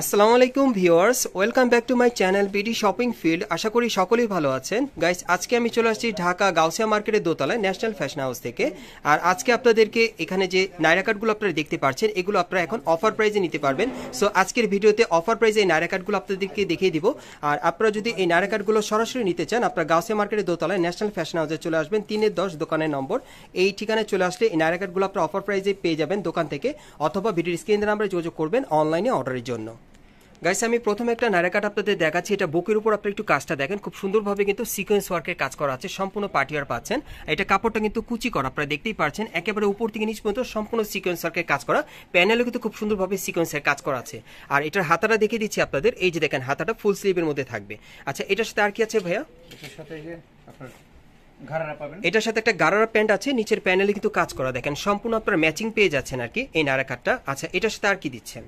আসসালামু আলাইকুম viewers welcome back to my channel BD shopping field আশা করি সকলেই ভালো আছেন গাইস আজকে আমি চলে আসছি ঢাকা গাউসিয়া মার্কেটের দোতলায় ন্যাশনাল ফ্যাশন হাউস থেকে আর আজকে আপনাদেরকে এখানে যে নায়রা কার্ডগুলো আপনারা দেখতে পাচ্ছেন এগুলো আপনারা এখন অফার প্রাইজে নিতে পারবেন সো আজকের ভিডিওতে অফার প্রাইজে এই নায়রা কার্ডগুলো আপনাদেরকে দেখিয়ে দিব আর আপনারা যদি এই নায়রা কার্ডগুলো সরাসরি নিতে চান আপনারা গাউসিয়া মার্কেটের দোতলায় ন্যাশনাল ফ্যাশন হাউসে চলে আসবেন তিনের দশ দোকানের নম্বর এই ঠিকানায় চলে আসলে এই নায়রা কার্ডগুলো আপনারা অফার প্রাইজে পেয়ে যাবেন দোকান থেকে অথবা ভিডিওর স্ক্রিন নাম্বারে যোগাযোগ করবেন অনলাইনে অর্ডারের জন্য গাইস আমি প্রথমে একটা নাড়া কাট আপনাদের দেখাচ্ছি এটা বুকের উপর আপনি একটু কাজটা দেখেন খুব সুন্দরভাবে কিন্তু সিকোয়েন্স ওয়ার্কের কাজ করা আছে সম্পূর্ণ পাটিয়ার পাচ্ছেন এটা কাপড়টা কিন্তু কুচি করা আপনারা দেখতেই পাচ্ছেন একেবারে উপর থেকে নিচ পর্যন্ত সম্পূর্ণ সিকোয়েন্স ওয়ার্কের কাজ করা প্যানেলও কিন্তু খুব সুন্দরভাবে সিকোয়েন্সের কাজ করা আছে আর এটার হাতাটা দেখিয়ে দিচ্ছি আপনাদের এই যে দেখেন হাতাটা ফুল স্লিভের মধ্যে থাকবে আচ্ছা এটার সাথে আর কি আছে ভাইয়া এটার সাথে যে আপনার এটার সাথে একটা গারারা প্যান্ট আছে নিচের প্যানেলে কিন্তু কাজ করা দেখেন সম্পূর্ণ আপনার ম্যাচিং পেয়ে যাচ্ছেন আর কি এই নারাকারটা আচ্ছা এটার সাথে আর কি দিচ্ছেন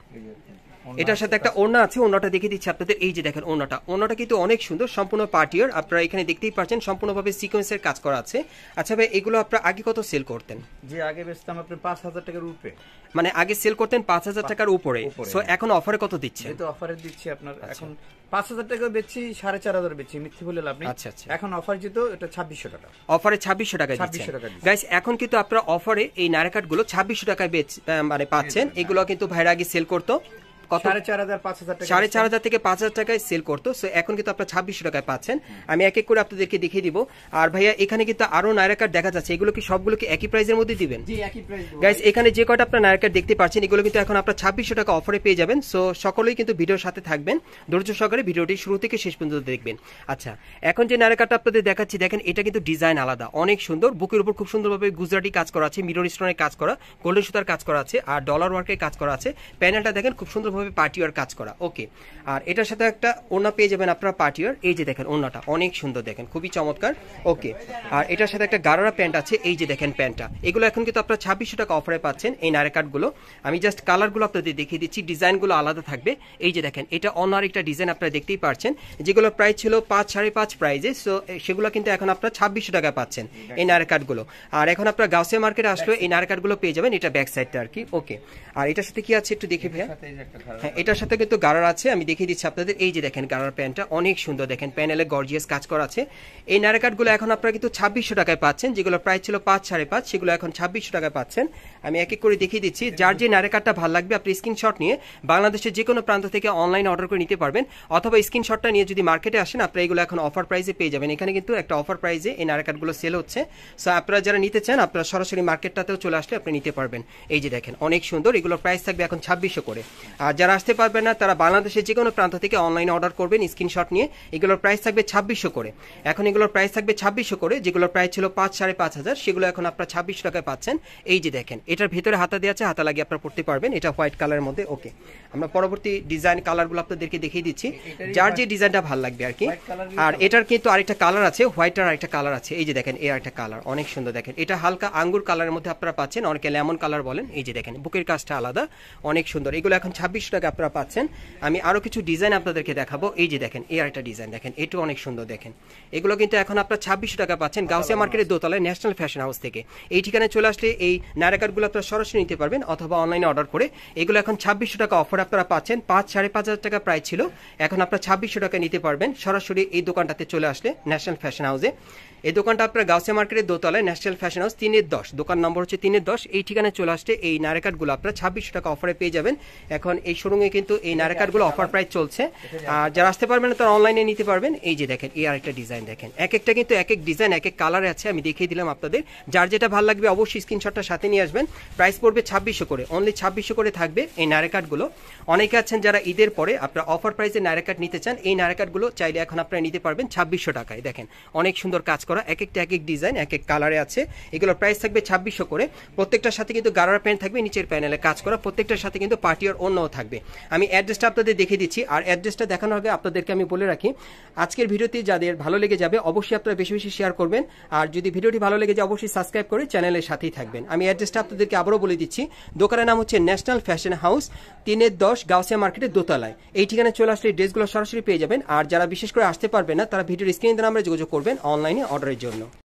এটার সাথে একটা ওনা আছে ওনাটা দেখে দিচ্ছি আপনাদের এই যে দেখেন ওনাটা ওনাটা কিন্তু অনেক সুন্দর সম্পূর্ণ পার্টিয়ার আপনারা এখানে দেখতেই পাচ্ছেন সম্পূর্ণভাবে সিকোয়েন্সের কাজ করা আছে আচ্ছা ভাই এগুলো আপনারা আগে কত সেল করতেন যে আগে বেচতাম আপনি পাঁচ হাজার টাকার উপরে মানে আগে সেল করতেন পাঁচ হাজার টাকার উপরে সো এখন অফারে কত দিচ্ছে এই তো অফারে দিচ্ছি আপনার আচ্ছা। এখন পাঁচ হাজার টাকা বেচছি সাড়ে চার হাজার বেচছি মিথ্যে বলে লাভ নেই আচ্ছা আচ্ছা এখন অফার যেত এটা ছাব্বিশশো টাকা অফারে ছাব্বিশশো টাকা ছাব্বিশশো টাকা গাইস এখন কিন্তু আপনারা অফারে এই নারাকাট গুলো ছাব্বিশশো টাকায় বেচ মানে পাচ্ছেন এগুলো হ্যাঁ। কিন্তু ভাইরা আগে সেল করতো কত সাড়ে চার হাজার থেকে পাঁচ হাজার টাকায় সেল করতো এখন কিন্তু আপনার ছাব্বিশশো টাকায় পাচ্ছেন আমি এক এক করে আপনাদেরকে দেখিয়ে দিব আর ভাইয়া এখানে কিন্তু আরো নায়রাকার দেখা যাচ্ছে এগুলো কি সবগুলো কি একই প্রাইসের মধ্যে দিবেন গাইস এখানে যে কয়টা আপনার নায়রাকার দেখতে পাচ্ছেন এগুলো কিন্তু এখন আপনার ছাব্বিশশো টাকা অফারে পেয়ে যাবেন সো সকলেই কিন্তু ভিডিওর সাথে থাকবেন ধৈর্য সহকারে ভিডিওটি শুরু থেকে শেষ পর্যন্ত দেখবেন আচ্ছা এখন যে নায়রাকারটা আপনাদের দেখাচ্ছি দেখেন এটা কিন্তু ডিজাইন আলাদা অনেক সুন্দর বুকের উপর খুব সুন্দরভাবে গুজরাটি কাজ করা আছে মিরর স্টোনের কাজ করা গোল্ডেন সুতার কাজ করা আছে আর ডলার ওয়ার্কের কাজ করা আছে প্যানেলটা দেখেন খুব সুন্দরভাবে এইভাবে পার্টিওয়ার কাজ করা ওকে আর এটার সাথে একটা ওনা পেয়ে যাবেন আপনারা পার্টিওয়ার এই যে দেখেন ওনাটা অনেক সুন্দর দেখেন খুবই চমৎকার ওকে আর এটার সাথে একটা গারোরা প্যান্ট আছে এই যে দেখেন প্যান্টটা এগুলো এখন কিন্তু আপনারা ছাব্বিশশো টাকা অফারে পাচ্ছেন এই নারেকাটগুলো আমি জাস্ট কালারগুলো আপনাদের দেখিয়ে দিচ্ছি ডিজাইনগুলো আলাদা থাকবে এই যে দেখেন এটা অন্য একটা ডিজাইন আপনারা দেখতেই পারছেন যেগুলো প্রাইস ছিল পাঁচ সাড়ে পাঁচ প্রাইজে সো সেগুলো কিন্তু এখন আপনারা ছাব্বিশশো টাকা পাচ্ছেন এই নারেকাটগুলো আর এখন আপনারা গাউসে মার্কেটে আসলে এই নারেকাটগুলো পেয়ে যাবেন এটা ব্যাক সাইডটা আর কি ওকে আর এটার সাথে কি আছে একটু দেখি ভাইয়া হ্যাঁ এটার সাথে কিন্তু গারার আছে আমি দেখিয়ে দিচ্ছি আপনাদের এই যে দেখেন গারার প্যান্টটা অনেক সুন্দর দেখেন প্যানেলে গর্জিয়াস কাজ করা আছে এই নারাকাটগুলো এখন আপনারা কিন্তু ছাব্বিশশো টাকায় পাচ্ছেন যেগুলো প্রাইস ছিল পাঁচ সাড়ে পাঁচ সেগুলো এখন ছাব্বিশশো টাকায় পাচ্ছেন আমি এক এক করে দেখিয়ে দিচ্ছি যার যে নারাকাটটা ভালো লাগবে আপনি স্ক্রিনশট নিয়ে বাংলাদেশের যে কোনো প্রান্ত থেকে অনলাইন অর্ডার করে নিতে পারবেন অথবা স্ক্রিনশটটা নিয়ে যদি মার্কেটে আসেন আপনারা এগুলো এখন অফার প্রাইসে পেয়ে যাবেন এখানে কিন্তু একটা অফার প্রাইসে এই নারাকাটগুলো সেল হচ্ছে সো আপনারা যারা নিতে চান আপনারা সরাসরি মার্কেটটাতেও চলে আসলে আপনি নিতে পারবেন এই যে দেখেন অনেক সুন্দর এগুলোর প্রাইস থাকবে এখন ছাব্বিশশো করে আর আর যারা আসতে পারবে না তারা বাংলাদেশের যে কোনো প্রান্ত থেকে অনলাইনে অর্ডার করবেন স্ক্রিনশট নিয়ে এগুলোর প্রাইস থাকবে ছাব্বিশশো করে এখন এগুলোর প্রাইস থাকবে ছাব্বিশশো করে যেগুলোর প্রাইস ছিল পাঁচ সাড়ে পাঁচ হাজার সেগুলো এখন আপনারা ছাব্বিশশো টাকায় পাচ্ছেন এই যে দেখেন এটার ভেতরে হাতা দেওয়া আছে হাতা লাগিয়ে আপনারা পড়তে পারবেন এটা হোয়াইট কালারের মধ্যে ওকে আমরা পরবর্তী ডিজাইন কালারগুলো আপনাদেরকে দেখিয়ে দিচ্ছি যার যে ডিজাইনটা ভালো লাগবে আর কি আর এটার কিন্তু আরেকটা কালার আছে হোয়াইট আর আরেকটা কালার আছে এই যে দেখেন এ একটা কালার অনেক সুন্দর দেখেন এটা হালকা আঙ্গুর কালারের মধ্যে আপনারা পাচ্ছেন অনেকে লেমন কালার বলেন এই যে দেখেন বুকের কাজটা আলাদা অনেক সুন্দর এগুলো এখন ছাব্বিশ চব্বিশশো টাকা আপনারা পাচ্ছেন আমি আরও কিছু ডিজাইন আপনাদেরকে দেখাবো এই যে দেখেন এই আরেকটা ডিজাইন দেখেন এটু অনেক সুন্দর দেখেন এগুলো কিন্তু এখন আপনার ছাব্বিশশো টাকা পাচ্ছেন আচ্ছা, গাউসিয়া মার্কেটের দোতলায় ন্যাশনাল ফ্যাশন হাউস থেকে এই ঠিকানায় চলে আসলে এই নারাকারগুলো আপনারা সরাসরি নিতে পারবেন অথবা অনলাইনে অর্ডার করে এগুলো এখন ছাব্বিশশো টাকা অফার আপনারা পাচ্ছেন পাঁচ সাড়ে পাঁচ হাজার টাকা প্রায় ছিল এখন আপনারা ছাব্বিশশো টাকা নিতে পারবেন সরাসরি এই দোকানটাতে চলে আসলে ন্যাশনাল ফ্যাশন হাউসে এই দোকানটা আপনার গাউসিয়া মার্কেটের দোতলায় ন্যাশনাল ফ্যাশন হাউস তিনের দশ দোকান নম্বর হচ্ছে তিনের দশ এই ঠিকানায় চলে আসলে এই নারেকাটগুলো আপনারা ছাব্বিশশো টাকা অফারে পেয়ে যাবেন এখন এই শোরুমে কিন্তু এই নারা কাঠগুলো অফার প্রাইস চলছে আর যারা আসতে পারবেন তারা অনলাইনে নিতে পারবেন এই যে দেখেন এই আরেকটা ডিজাইন দেখেন এক একটা কিন্তু এক এক ডিজাইন এক এক কালারে আছে আমি দেখিয়ে দিলাম আপনাদের যার যেটা ভালো লাগবে অবশ্যই স্ক্রিনশটটা সাথে নিয়ে আসবেন প্রাইস পড়বে ছাব্বিশশো করে অনলি ছাব্বিশশো করে থাকবে এই নারা কাঠগুলো অনেকে আছেন যারা ঈদের পরে আপনার অফার প্রাইসে নারা কাঠ নিতে চান এই নারা কাঠগুলো চাইলে এখন আপনারা নিতে পারবেন ছাব্বিশশো টাকায় দেখেন অনেক সুন্দর কাজ করা এক একটা এক এক ডিজাইন এক এক কালারে আছে এগুলোর প্রাইস থাকবে ছাব্বিশশো করে প্রত্যেকটার সাথে কিন্তু গাড়ার প্যান্ট থাকবে নিচের প্যানেলে কাজ করা প্রত্যেকটার সাথে কিন্তু পার্টি আর অন্যও থাকবে থাকবে আমি অ্যাড্রেসটা আপনাদের দেখে দিচ্ছি আর অ্যাড্রেসটা দেখানোর আগে আপনাদেরকে আমি বলে রাখি আজকের ভিডিওটি যাদের ভালো লেগে যাবে অবশ্যই আপনারা বেশি বেশি শেয়ার করবেন আর যদি ভিডিওটি ভালো লেগে যায় অবশ্যই সাবস্ক্রাইব করে চ্যানেলের সাথেই থাকবেন আমি অ্যাড্রেসটা আপনাদেরকে আবারও বলে দিচ্ছি দোকানের নাম হচ্ছে ন্যাশনাল ফ্যাশন হাউস তিনের দশ গাউসিয়া মার্কেটের দোতলায় এই ঠিকানায় চলে আসলে ড্রেসগুলো সরাসরি পেয়ে যাবেন আর যারা বিশেষ করে আসতে পারবেন না তারা ভিডিওর স্ক্রিনে নাম্বারে যোগাযোগ করবেন অনলাইনে অর্ডারের জন্য